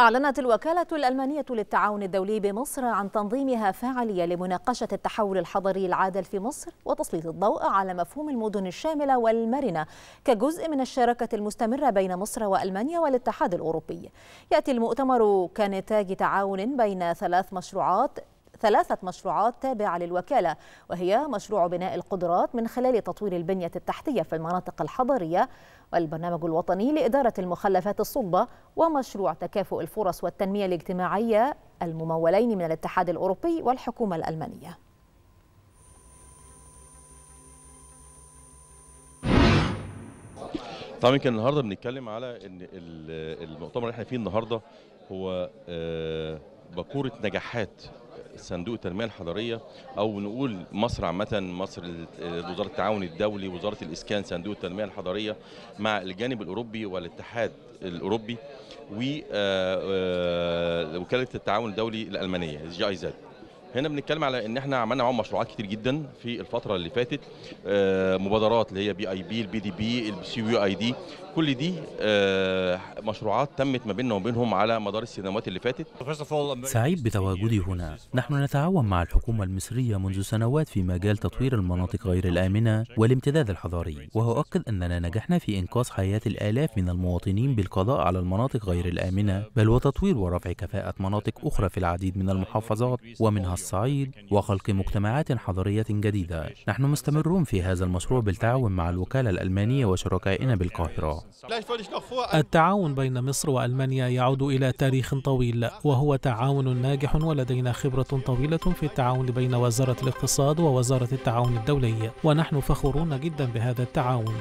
أعلنت الوكالة الألمانية للتعاون الدولي بمصر عن تنظيمها فعالية لمناقشة التحول الحضري العادل في مصر وتسليط الضوء على مفهوم المدن الشاملة والمرنة كجزء من الشراكة المستمرة بين مصر وألمانيا والاتحاد الأوروبي يأتي المؤتمر كنتاج تعاون بين ثلاث مشروعات ثلاثة مشروعات تابعة للوكالة وهي مشروع بناء القدرات من خلال تطوير البنية التحتية في المناطق الحضرية والبرنامج الوطني لإدارة المخلفات الصلبة ومشروع تكافؤ الفرص والتنمية الاجتماعية الممولين من الاتحاد الأوروبي والحكومة الألمانية طبعا يمكن النهارده بنتكلم على ان المؤتمر اللي احنا فيه النهارده هو آه، باكوره نجاحات صندوق التنميه الحضريه او نقول مصر عامه مصر وزاره التعاون الدولي وزاره الاسكان صندوق التنميه الحضريه مع الجانب الاوروبي والاتحاد الاوروبي ووكاله آه، آه، التعاون الدولي الالمانيه جي اي زد هنا بنتكلم على ان احنا عملنا معاهم مشروعات كتير جدا في الفتره اللي فاتت آه، مبادرات اللي هي بي اي بي البي دي بي السي يو اي دي كل دي آه، مشروعات تمت ما بيننا وبينهم على مدار السنوات اللي فاتت سعيد بتواجدي هنا نحن نتعاون مع الحكومة المصرية منذ سنوات في مجال تطوير المناطق غير الآمنة والامتداد الحضاري أكد أننا نجحنا في إنقاذ حياة الآلاف من المواطنين بالقضاء على المناطق غير الآمنة بل وتطوير ورفع كفاءة مناطق أخرى في العديد من المحافظات ومنها الصعيد وخلق مجتمعات حضرية جديدة نحن مستمرون في هذا المشروع بالتعاون مع الوكالة الألمانية وشركائنا بالقاهرة التعاون بين مصر وألمانيا يعود إلى تاريخ طويل وهو تعاون ناجح ولدينا خبرة طويلة في التعاون بين وزارة الاقتصاد ووزارة التعاون الدولي ونحن فخورون جدا بهذا التعاون